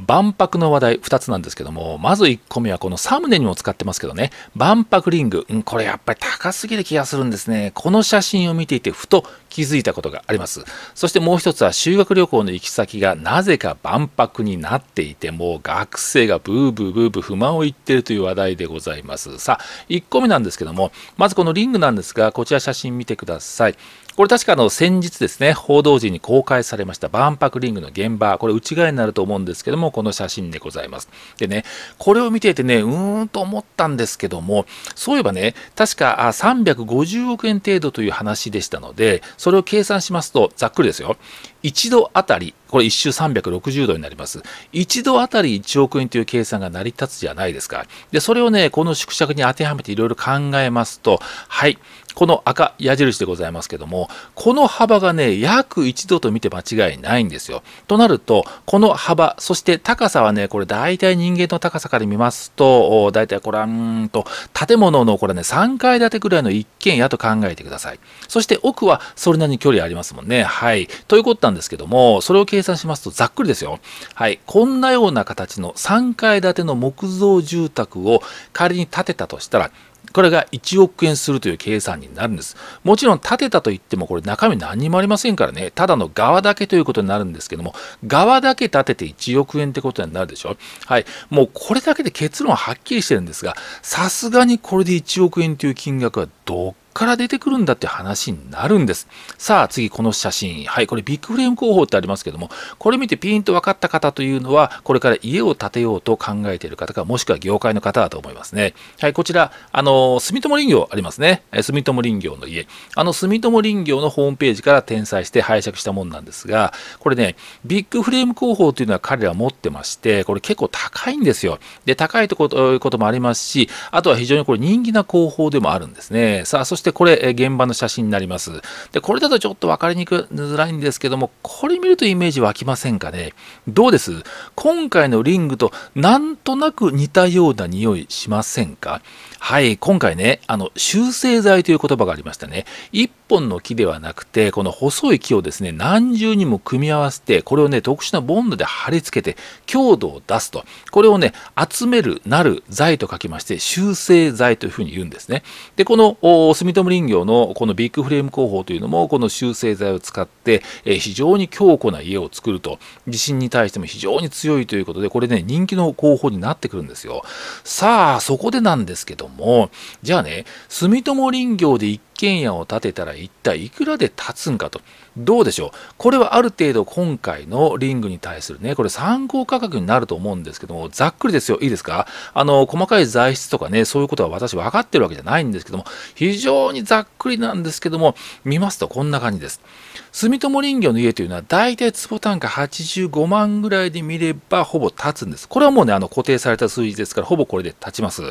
万博の話題2つなんですけども、まず1個目はこのサムネにも使ってますけどね、万博リング、うん、これやっぱり高すぎる気がするんですね。この写真を見ていてふと気づいたことがあります。そしてもう1つは修学旅行の行き先がなぜか万博になっていて、もう学生がブーブーブーブー不満を言ってるという話題でございます。さあ、1個目なんですけども、まずこのリングなんですが、こちら写真見てください。これ確かの先日ですね、報道陣に公開されました万博リングの現場、これ内側になると思うんですけども、この写真でございます。でね、これを見ていてね、うーんと思ったんですけども、そういえばね、確か350億円程度という話でしたので、それを計算しますと、ざっくりですよ、1度あたり、これ1周360度になります。1度あたり1億円という計算が成り立つじゃないですか。で、それをね、この縮尺に当てはめていろいろ考えますと、はい、この赤矢印でございますけども、この幅がね、約1度と見て間違いないんですよ。となると、この幅、そして高さはね、これ大体人間の高さから見ますと、大体これは、うんと、建物のこれね、3階建てぐらいの一軒家と考えてください。そして奥はそれなりに距離ありますもんね。はい。ということなんですけども、それを計算しますとざっくりですよ。はい。こんなような形の3階建ての木造住宅を仮に建てたとしたら、これが1億円するという計算になるんです。もちろん建てたといってもこれ中身何もありませんからね、ただの側だけということになるんですけども、側だけ建てて1億円ってことになるでしょ。はい。もうこれだけで結論ははっきりしてるんですが、さすがにこれで1億円という金額はどから出てくるんだって話になるんです。さあ次この写真。はい、これビッグフレーム工法ってありますけども、これ見てピーンと分かった方というのは、これから家を建てようと考えている方か、もしくは業界の方だと思いますね。はい、こちら、あの、住友林業ありますね。住友林業の家。あの、住友林業のホームページから転載して拝借したものなんですが、これね、ビッグフレーム工法というのは彼ら持ってまして、これ結構高いんですよ。で、高いとことこともありますし、あとは非常にこれ人気な工法でもあるんですね。さあ、そしてしてこれ、現場の写真になります。で、これだとちょっと分かりにくづらいんですけども、これ見るとイメージ湧きませんかね。どうです今回のリングとなんとなく似たような匂いしませんかはい、今回ね、あの、修正剤という言葉がありましたね。1本の木ではなくて、この細い木をですね、何重にも組み合わせて、これをね、特殊なボンドで貼り付けて、強度を出すと。これをね、集める、なる、剤と書きまして、修正剤というふうに言うんですね。で、この、住友林業のこのビッグフレーム工法というのもこの修正材を使って、え非常に強固な家を作ると地震に対しても非常に強いということでこれね人気の工法になってくるんですよさあそこでなんですけどもじゃあね住友林業で一軒家を建てたら一体いくらで建つんかと。どうでしょうこれはある程度今回のリングに対するね、これ参考価格になると思うんですけども、ざっくりですよ、いいですかあの、細かい材質とかね、そういうことは私分かってるわけじゃないんですけども、非常にざっくりなんですけども、見ますとこんな感じです。住友林業の家というのは、大体坪単価85万ぐらいで見れば、ほぼ立つんです。これはもうね、あの、固定された数字ですから、ほぼこれで立ちます。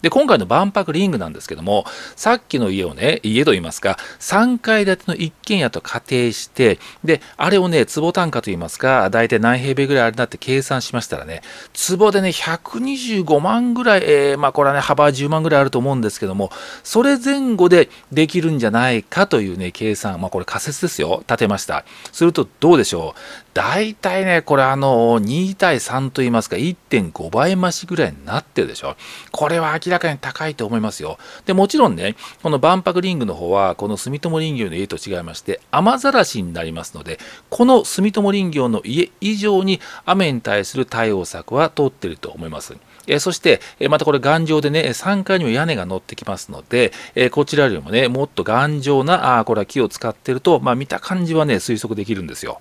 で、今回の万博リングなんですけども、さっきの家をね、家家といいますか3階建ての一軒家と仮定してであれをね坪単価といいますか大体何平米ぐらいあれだって計算しましたらね坪でね125万ぐらい、えー、まあこれはね幅10万ぐらいあると思うんですけどもそれ前後でできるんじゃないかというね計算まあこれ仮説ですよ立てましたするとどうでしょう大体ねこれあの2対3といいますか1.5倍増しぐらいになってるでしょこれは明らかに高いと思いますよでもちろんねこの万博リングの方はこの住友林業の家と違いまして雨ざらしになりますのでこの住友林業の家以上に雨に対する対応策は取っていると思います。えそして、えまたこれ頑丈でね、3階にも屋根が乗ってきますので、えこちらよりもね、もっと頑丈な、あこれは木を使ってると、まあ見た感じはね、推測できるんですよ。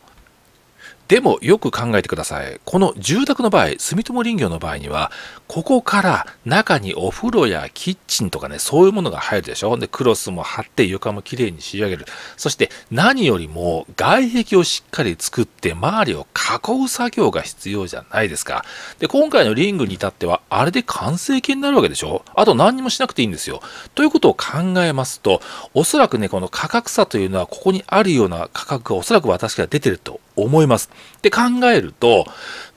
でもよく考えてください。この住宅の場合、住友林業の場合には、ここから中にお風呂やキッチンとかね、そういうものが入るでしょ。で、クロスも貼って床もきれいに仕上げる。そして何よりも外壁をしっかり作って周りを囲う作業が必要じゃないですか。で、今回のリングに至っては、あれで完成形になるわけでしょ。あと何にもしなくていいんですよ。ということを考えますと、おそらくね、この価格差というのはここにあるような価格がおそらく私から出てると思います。で考えると、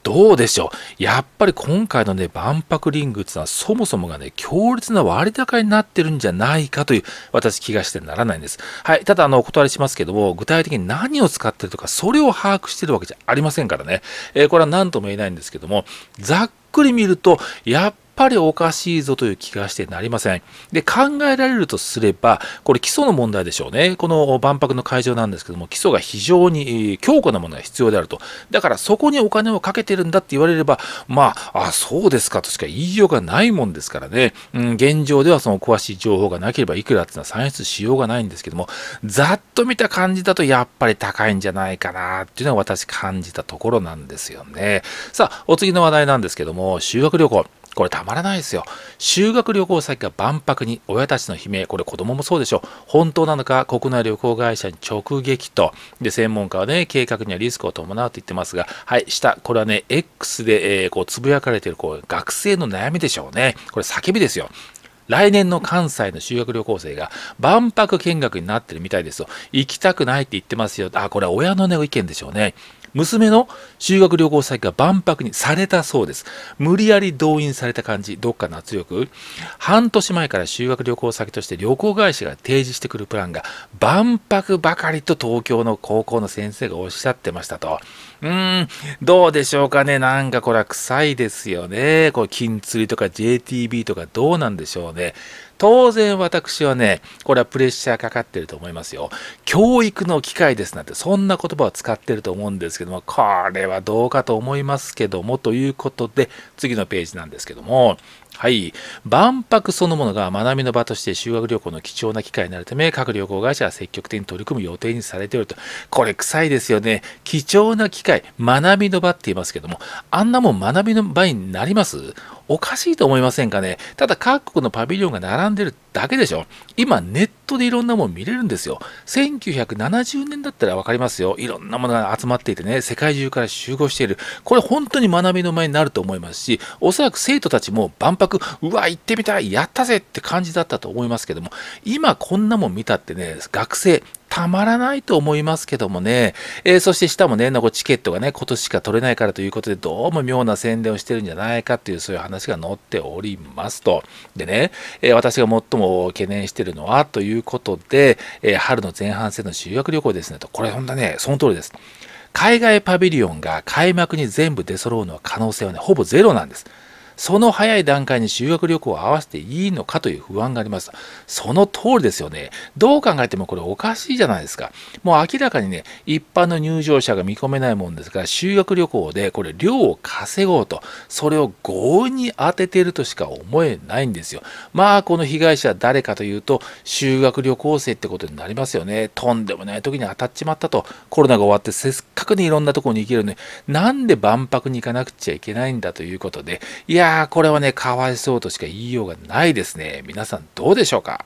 どうでしょう。やっぱり今回のね、万博リングっていうのはそもそもがね、強烈な割高になってるんじゃないかという、私気がしてならないんです。はい。ただ、あの、お断りしますけども、具体的に何を使ってるとか、それを把握してるわけじゃありませんからね。えー、これは何とも言えないんですけども、ざっくり見ると、やっぱりおかしいぞという気がしてなりません。で、考えられるとすれば、これ基礎の問題でしょうね。この万博の会場なんですけども、基礎が非常に強固なものが必要であると。だからそこにお金をかけてるんだって言われれば、まあ、あ、そうですかとしか言いようがないもんですからね。うん、現状ではその詳しい情報がなければいくらっていうのは算出しようがないんですけども、ざっと見た感じだとやっぱり高いんじゃないかなっていうのは私感じたところなんですよね。さあ、お次の話題なんですけども、修学旅行。これたまらないですよ。修学旅行先が万博に親たちの悲鳴、これ子供もそうでしょう。本当なのか、国内旅行会社に直撃と。で、専門家はね、計画にはリスクを伴うと言ってますが、はい、下、これはね、X で、えー、こう、つぶやかれている、こう、学生の悩みでしょうね。これ叫びですよ。来年の関西の修学旅行生が万博見学になってるみたいですよ。行きたくないって言ってますよ。あ、これは親のね、意見でしょうね。娘の修学旅行先が万博にされたそうです。無理やり動員された感じ、どっかの圧力。半年前から修学旅行先として旅行会社が提示してくるプランが万博ばかりと東京の高校の先生がおっしゃってましたと。うーん、どうでしょうかね。なんかこれは臭いですよね。これ金釣りとか JTB とかどうなんでしょうね。当然私はね、これはプレッシャーかかってると思いますよ。教育の機会ですなんて、そんな言葉を使ってると思うんですけども、これはどうかと思いますけども、ということで、次のページなんですけども、はい、万博そのものが学びの場として修学旅行の貴重な機会になるため各旅行会社は積極的に取り組む予定にされておるとこれ臭いですよね貴重な機会学びの場って言いますけどもあんなもん学びの場になりますおかしいと思いませんかねただ各国のパビリオンが並んでるだけでしょ今ネットでいろんなもの見れるんですよ1970年だったら分かりますよいろんなものが集まっていてね世界中から集合しているこれ本当に学びの前になると思いますしおそらく生徒たちも万博うわ行ってみたいやったぜって感じだったと思いますけども今こんなもん見たってね学生たまらないと思いますけどもね、えー、そして下もね、なんかチケットがね、今年しか取れないからということで、どうも妙な宣伝をしてるんじゃないかという、そういう話が載っておりますと。でね、えー、私が最も懸念してるのはということで、えー、春の前半戦の修学旅行ですねと、これほんとね、その通りです。海外パビリオンが開幕に全部出揃うのは可能性はね、ほぼゼロなんです。その早い段階に修学旅行を合わせていいのかという不安があります。その通りですよね。どう考えてもこれおかしいじゃないですか。もう明らかにね、一般の入場者が見込めないもんですから、修学旅行でこれ量を稼ごうと、それを強引に当てているとしか思えないんですよ。まあ、この被害者は誰かというと、修学旅行生ってことになりますよね。とんでもない時に当たっちまったと、コロナが終わってせっかくにいろんなところに行けるのに、なんで万博に行かなくちゃいけないんだということで、いややー、これはね、かわいそうとしか言いようがないですね。皆さんどうでしょうか